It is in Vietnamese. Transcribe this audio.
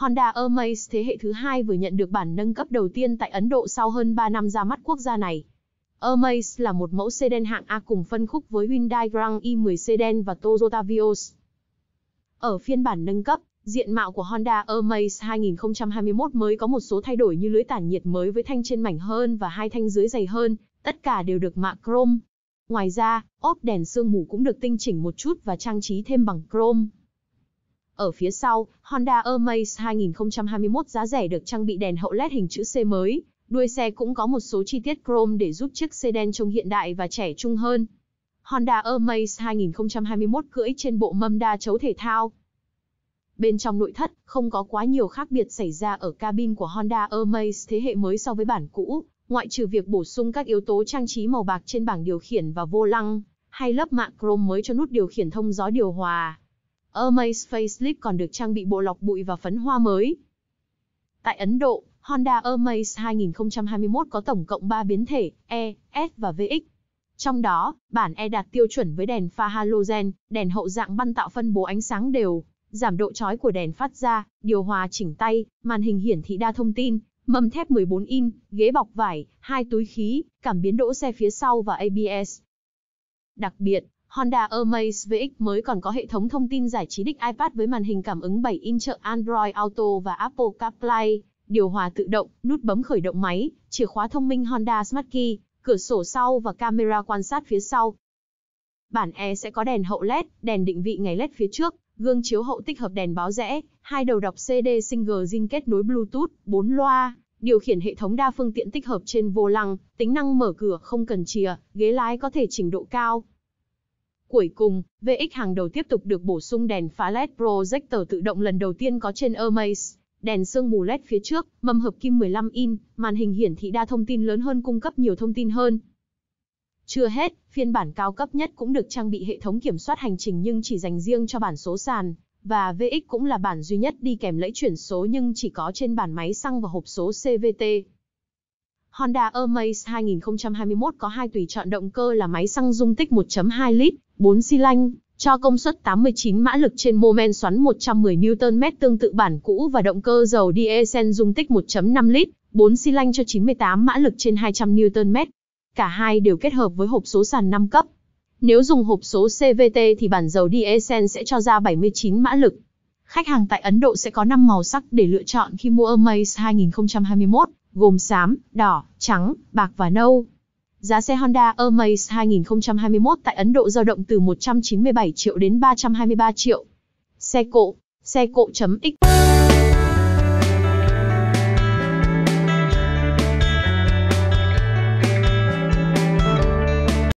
Honda Amaze thế hệ thứ hai vừa nhận được bản nâng cấp đầu tiên tại Ấn Độ sau hơn 3 năm ra mắt quốc gia này. Amaze là một mẫu sedan hạng A cùng phân khúc với Hyundai Grand i10 sedan và Toyota Vios. Ở phiên bản nâng cấp, diện mạo của Honda Amaze 2021 mới có một số thay đổi như lưới tản nhiệt mới với thanh trên mảnh hơn và hai thanh dưới dày hơn, tất cả đều được mạ chrome. Ngoài ra, ốp đèn sương mù cũng được tinh chỉnh một chút và trang trí thêm bằng chrome. Ở phía sau, Honda Amaze 2021 giá rẻ được trang bị đèn hậu LED hình chữ C mới. Đuôi xe cũng có một số chi tiết chrome để giúp chiếc sedan trông hiện đại và trẻ trung hơn. Honda Amaze 2021 cưỡi trên bộ mâm đa chấu thể thao. Bên trong nội thất, không có quá nhiều khác biệt xảy ra ở cabin của Honda Amaze thế hệ mới so với bản cũ, ngoại trừ việc bổ sung các yếu tố trang trí màu bạc trên bảng điều khiển và vô lăng, hay lớp mạ chrome mới cho nút điều khiển thông gió điều hòa. Amaze Facelift còn được trang bị bộ lọc bụi và phấn hoa mới. Tại Ấn Độ, Honda Amaze 2021 có tổng cộng 3 biến thể E, S và VX. Trong đó, bản E đạt tiêu chuẩn với đèn pha halogen, đèn hậu dạng băn tạo phân bố ánh sáng đều, giảm độ chói của đèn phát ra, điều hòa chỉnh tay, màn hình hiển thị đa thông tin, mâm thép 14 in, ghế bọc vải, hai túi khí, cảm biến đỗ xe phía sau và ABS. Đặc biệt, Honda Amaze VX mới còn có hệ thống thông tin giải trí đích iPad với màn hình cảm ứng 7 inch trợ Android Auto và Apple CarPlay, điều hòa tự động, nút bấm khởi động máy, chìa khóa thông minh Honda Smart Key, cửa sổ sau và camera quan sát phía sau. Bản E sẽ có đèn hậu LED, đèn định vị ngày LED phía trước, gương chiếu hậu tích hợp đèn báo rẽ, hai đầu đọc CD single zin kết nối Bluetooth, 4 loa, điều khiển hệ thống đa phương tiện tích hợp trên vô lăng, tính năng mở cửa không cần chìa, ghế lái có thể chỉnh độ cao, Cuối cùng, VX hàng đầu tiếp tục được bổ sung đèn pha LED projector tự động lần đầu tiên có trên Amaze, đèn sương mù LED phía trước, mâm hợp kim 15 in, màn hình hiển thị đa thông tin lớn hơn cung cấp nhiều thông tin hơn. Chưa hết, phiên bản cao cấp nhất cũng được trang bị hệ thống kiểm soát hành trình nhưng chỉ dành riêng cho bản số sàn, và VX cũng là bản duy nhất đi kèm lẫy chuyển số nhưng chỉ có trên bản máy xăng và hộp số CVT. Honda Amaze 2021 có hai tùy chọn động cơ là máy xăng dung tích 1.2 lít, 4 xi lanh, cho công suất 89 mã lực trên mô men xoắn 110 Nm tương tự bản cũ và động cơ dầu diesel dung tích 1.5 lít, 4 xi lanh cho 98 mã lực trên 200 Nm. Cả hai đều kết hợp với hộp số sàn 5 cấp. Nếu dùng hộp số CVT thì bản dầu diesel sẽ cho ra 79 mã lực. Khách hàng tại Ấn Độ sẽ có 5 màu sắc để lựa chọn khi mua Amaze 2021 gồm xám, đỏ, trắng, bạc và nâu. Giá xe Honda Amaze 2021 tại Ấn Độ dao động từ 197 triệu đến 323 triệu. Xe cộ, xe cộ.x